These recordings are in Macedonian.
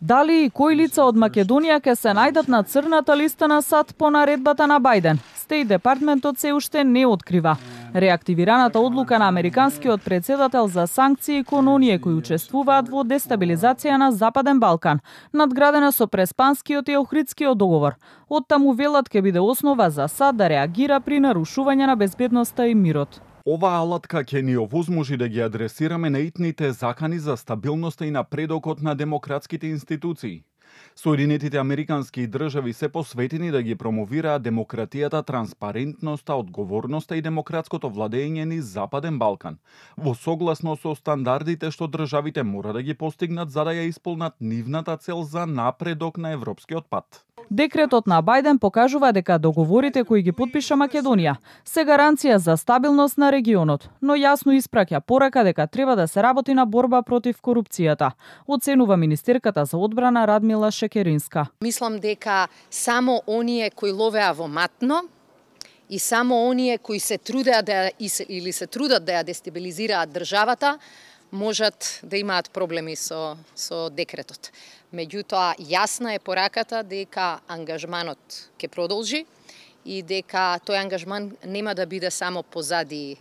Дали и кои лица од Македонија ќе се најдат на црната листа на САД по наредбата на Бајден? Стеј департментот се уште не открива. Реактивираната одлука на американскиот председател за санкции кон оние кои учествуваат во дестабилизација на Западен Балкан, надградена со преспанскиот и охридскиот договор. Од таму велат ке биде основа за САД да реагира при нарушување на безбедноста и мирот. Оваа алатка ќе ни овозможи да ги адресираме итните закани за стабилноста и напредокот на демократските институции. Соединетите Американски држави се посветени да ги промовираат демократијата, транспарентноста, одговорноста и демократското владење на Западен Балкан, во согласно со стандардите што државите мора да ги постигнат за да ја исполнат нивната цел за напредок на европскиот пат. Декретот на Бајден покажува дека договорите кои ги подпиша Македонија се гаранција за стабилност на регионот, но јасно испраќа порака дека треба да се работи на борба против корупцијата, оценува министерката за одбрана Радмила Людмила Шекеринска. Мислам дека само оние кои ловеа во матно, и само оние кои се трудеа да или се трудат да ја дестабилизираат државата, можат да имаат проблеми со со декретот. Меѓутоа јасна е пораката дека ангажманот ќе продолжи и дека тој ангажман нема да биде само позади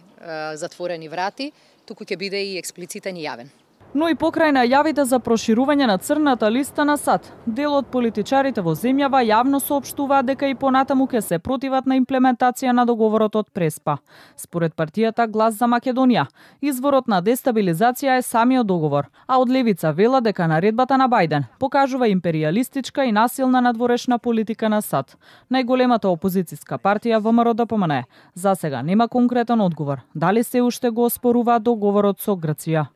затворени врати, туку ќе биде и експлицитен и јавен но и покрај најавите за проширување на црната листа на САД, дел од политичарите во земјава јавно соопштуваа дека и понатаму ќе се противат на имплементација на договорот од Преспа. Според партијата Глас за Македонија, изворот на дестабилизација е самиот договор, а од левица вела дека наредбата на Бајден покажува империјалистичка и насилна надворешна политика на САД. Најголемата опозициска партија ВМРО ДПМН за сега нема конкретен одговор дали се уште го оспорува договорот со Грција.